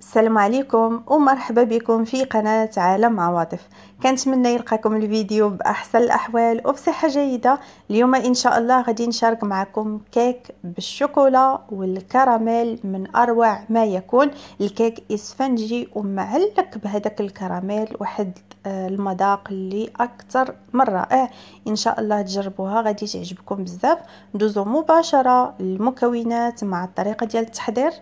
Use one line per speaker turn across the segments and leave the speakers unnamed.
السلام عليكم ومرحبا بكم في قناة عالم عواطف كنتمنى يلقاكم الفيديو بأحسن الأحوال وبصحة جيدة اليوم إن شاء الله غادي نشارك معكم كيك بالشوكولا والكراميل من أروع ما يكون الكيك إسفنجي ومعلق بهذاك الكراميل واحد آه، المذاق اللي أكثر من رائع إن شاء الله تجربوها غادي تعجبكم بزاف ندوزو مباشرة للمكونات مع الطريقة ديال التحضير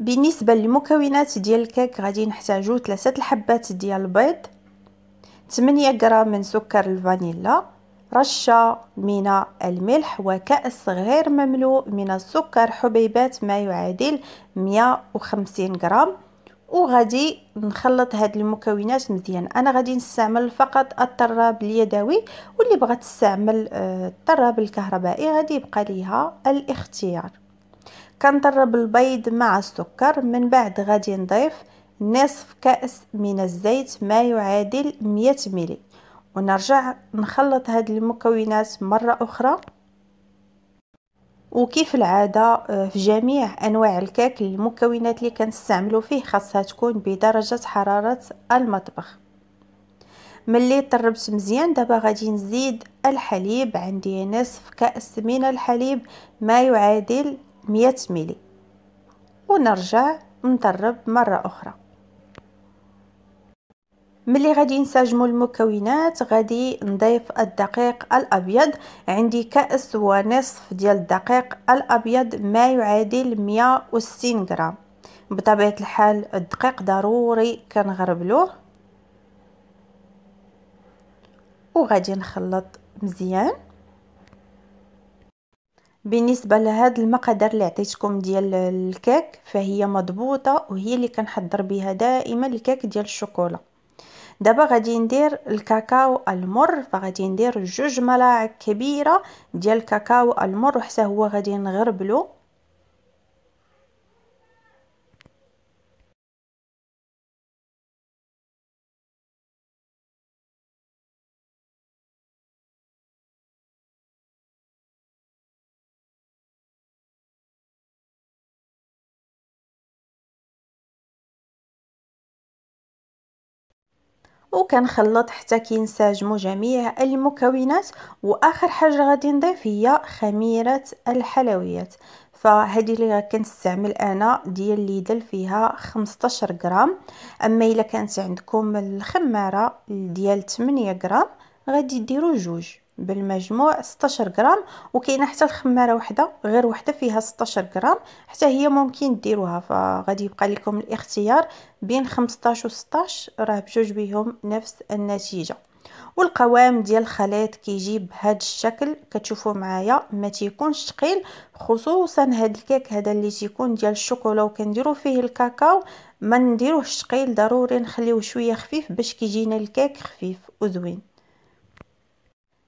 بالنسبه للمكونات ديال الكيك غادي نحتاجو ثلاثه الحبات ديال البيض تمنية غرام من سكر الفانيلا رشه من الملح وكأس غير مملوء من السكر حبيبات ما يعادل 150 غرام وغادي نخلط هاد المكونات مزيان انا غادي نستعمل فقط الطراب اليدوي واللي بغات تستعمل آه، الطراب الكهربائي غادي يبقى ليها الاختيار كنضرب البيض مع السكر من بعد غادي نضيف نصف كأس من الزيت ما يعادل 100 ملي ونرجع نخلط هاد المكونات مرة أخرى وكيف العادة آه، في جميع أنواع الكاك المكونات اللي كنستعملو فيه خاصها تكون بدرجة حرارة المطبخ ملي طربت مزيان دابا غادي نزيد الحليب عندي نصف كأس من الحليب ما يعادل مية ملي ونرجع نضرب مرة أخرى ملي غادي نساجمو المكونات غادي نضيف الدقيق الابيض عندي كاس ونصف ديال الدقيق الابيض ما يعادل مئة وستين غرام بطبيعه الحال الدقيق ضروري كنغربلوه وغادي نخلط مزيان بالنسبه لهاد المقادير اللي عطيتكم ديال الكيك فهي مضبوطه وهي اللي كنحضر بها دائما الكيك ديال الشوكولا دابا غادي ندير الكاكاو المر فغادي ندير جوج ملاعق كبيره ديال الكاكاو المر وحتى هو غادي نغربلو وكنخلط حتى كينسجموا جميع المكونات واخر حاجه غادي نضيف هي خميره الحلويات فهذه اللي كنستعمل انا ديال ليدل فيها 15 غرام اما الا كانت عندكم الخماره ديال 8 غرام غادي ديروا جوج بالمجموع 16 غرام وكاينه حتى الخماره وحده غير وحده فيها 16 غرام حتى هي ممكن ديروها فغادي يبقى لكم الاختيار بين 15 و 16 راه بجوج بهم نفس النتيجه والقوام ديال الخليط كيجي بهذا الشكل كتشوفوا معايا ما تيكونش ثقيل خصوصا هذا الكيك هذا اللي تيكون ديال الشوكولا وكنديروا فيه الكاكاو ما نديروهش ثقيل ضروري نخليوه شويه خفيف باش كيجينا الكيك خفيف وزوين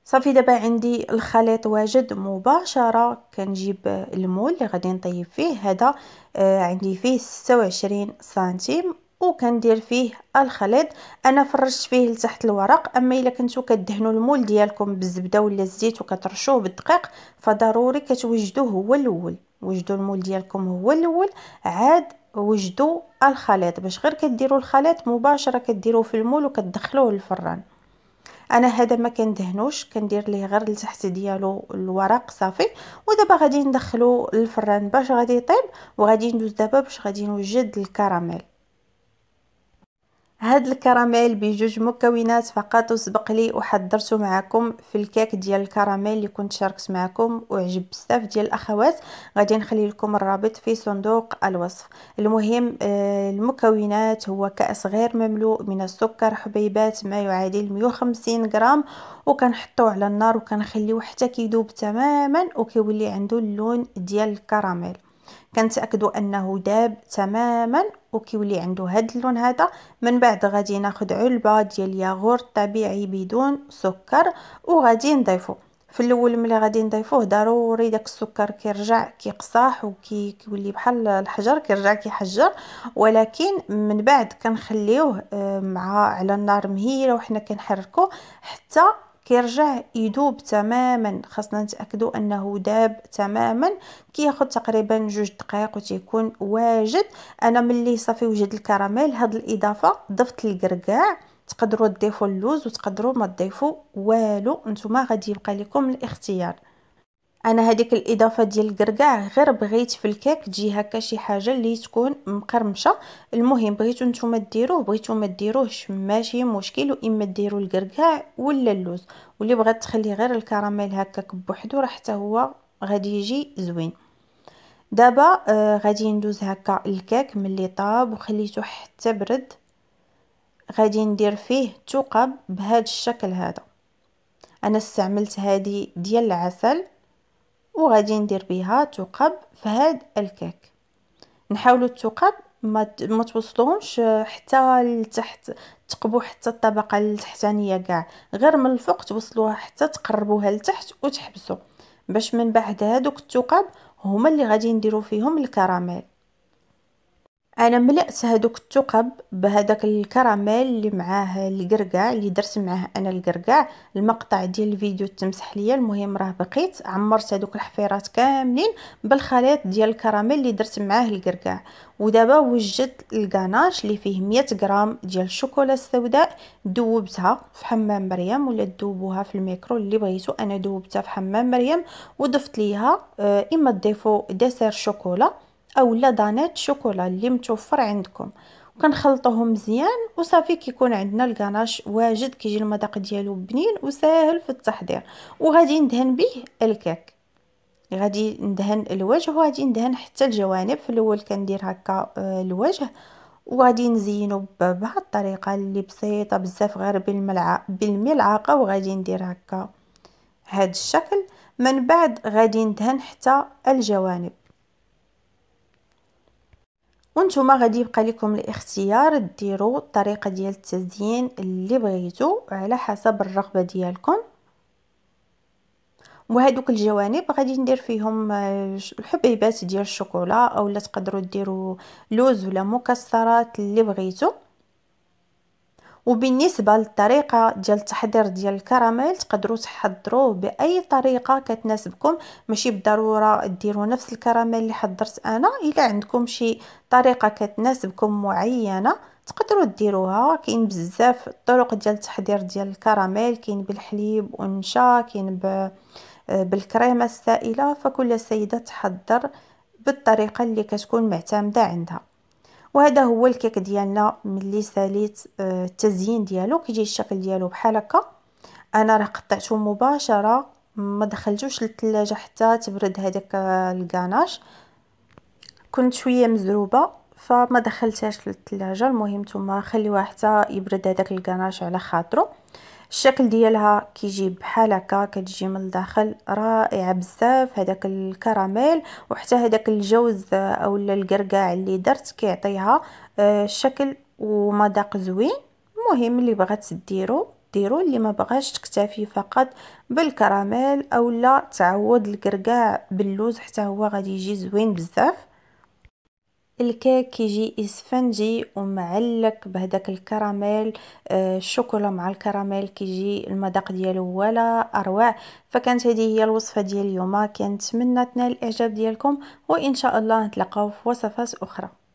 صافي دابا عندي الخليط واجد مباشره كنجيب المول اللي غادي نطيب فيه هذا آه عندي فيه 26 سنتيم وكندير فيه الخليط انا فرشت فيه لتحت الورق اما الا كنتو كدهنوا المول ديالكم بالزبده ولا الزيت وكترشوه بالدقيق فضروري كتوجدوه هو الاول وجدوا المول ديالكم هو الاول عاد وجدوا الخليط باش غير كديروا الخليط مباشره كديروه في المول وكتدخلوه للفران انا هذا ما كندهنوش كندير ليه غير التحت ديالو الورق صافي ودابا غادي ندخلو للفران باش غادي يطيب وغادي ندوز دابا باش غادي نوجد الكراميل هاد الكراميل بجوج مكونات فقط وسبق لي وحضرته معكم في الكيك ديال الكراميل اللي كنت شاركت معكم وعجب بزاف ديال الاخوات غادي نخلي لكم الرابط في صندوق الوصف المهم آه، المكونات هو كاس غير مملوء من السكر حبيبات ما يعادل 150 غرام وكنحطوه على النار وكنخليوه حتى كيذوب تماما وكيولي عنده اللون ديال الكراميل كنتاكدوا انه داب تماما وكيولي عنده هاد اللون هذا من بعد غادي ناخذ علبه ديال الياغورت طبيعي بدون سكر وغادي نضيفه في الاول ملي غادي نضيفوه ضروري داك السكر كيرجع كيقصاح وكيولي بحال الحجر كيرجع كيحجر ولكن من بعد كنخليوه آه، مع على النار مهيله وحنا كنحركو حتى كيرجع يذوب تماما خاصنا نتاكدو انه داب تماما كياخد تقريبا جوج دقائق وتيكون واجد انا ملي صافي وجد الكراميل هاد الاضافه ضفت الكركاع تقدروا تضيفوا اللوز وتقدروا ما تضيفوا والو نتوما غادي يبقى لكم الاختيار انا هذيك الاضافه ديال الكركاع غير بغيت في الكيك تجي هكا شي حاجه اللي تكون مقرمشه المهم بغيتو نتوما ديروه بغيتو ما ديروهش ماشي مشكل واما ديروا الكركاع ولا اللوز واللي بغات تخلي غير الكراميل هكاك بوحدو راه حتى هو غادي يجي زوين دابا آه غادي ندوز هكا الكيك ملي طاب وخليته حتى برد غادي ندير فيه ثقب بهذا الشكل هذا انا استعملت هذه ديال العسل وغادي ندير بها ثقب في هاد الكيك نحاولوا الثقب ما ما توصلوهمش حتى لتحت تقبوا حتى الطبقه التحتانيه كاع غير من الفوق توصلوها حتى تقربوها لتحت وتحبسوا باش من بعد هادوك الثقب هما اللي غادي نديرو فيهم الكراميل انا ملأت هذوك الثقب بهذاك الكراميل اللي معاه القرقع اللي درت معاه انا القرقع المقطع ديال الفيديو تمسح ليا المهم راه بقيت عمرت هذوك الحفيرات كاملين بالخليط ديال الكراميل اللي درت معاه القرقع ودابا وجدت الكاناش اللي فيه 100 غرام ديال الشوكولا السوداء دوبتها في حمام مريم ولا دوبوها في الميكرو اللي بغيتو انا دوبتها في حمام مريم وضفت ليها آه، اما تضيفوا ديسير شوكولا اولا دانات شوكولا اللي متوفر عندكم وكنخلطوهم مزيان وصافي كيكون عندنا الكناش واجد كيجي المذاق ديالو بنين وساهل في التحضير وغادي ندهن به الكيك غادي ندهن الوجه وغادي ندهن حتى الجوانب في الاول كندير هكا آه، الوجه وغادي نزينو بهاد الطريقه اللي بسيطه بزاف غير بالملعقه بالملعقه وغادي ندير هكا هاد الشكل من بعد غادي ندهن حتى الجوانب وانتم غادي يبقى لكم الاختيار ديروا الطريقه ديال التزيين اللي بغيتو على حسب الرغبه ديالكم وهذوك الجوانب غادي ندير فيهم آه، الحبيبات ديال الشوكولا اولا تقدروا ديروا لوز ولا مكسرات اللي بغيتو وبالنسبه للطريقه ديال التحضير ديال الكراميل تقدروا تحضروه باي طريقه كتناسبكم ماشي بالضروره ديروا نفس الكراميل اللي حضرت انا الا عندكم شي طريقه كتناسبكم معينه تقدروا ديروها كاين بزاف الطرق ديال التحضير ديال الكراميل كاين بالحليب ونشا كاين بالكريمه السائله فكل سيده تحضر بالطريقه اللي كتكون معتمده عندها وهذا هو الكيك ديالنا ملي ساليت آه، التزيين ديالو كيجي الشكل ديالو بحال هكا انا راه قطعته مباشره ما دخلتوش للثلاجه حتى تبرد هذاك آه، الكاناش كنت شويه مزروبه فما دخلتهاش للثلاجه المهم ثم خليوها حتى يبرد هذاك الكناش على خاطرو الشكل ديالها كيجي بحال هكا كتجي من الداخل رائعه بزاف هذاك الكراميل وحتى هذاك الجوز اولا القرقاع اللي درت كيعطيها آه، شكل ومذاق زوين المهم اللي بغات ديرو ديرو اللي ما بغاش تكتفي فقط بالكراميل اولا تعوض القرقاع باللوز حتى هو غادي يجي زوين بزاف الكيك كيجي اسفنجي ومعلق بهداك الكراميل آه، الشوكولا مع الكراميل كيجي المذاق ديالو ولا اروع فكانت هذه هي الوصفه ديال اليوم كنتمنى تنال الاعجاب ديالكم وان شاء الله نتلاقاو في وصفات اخرى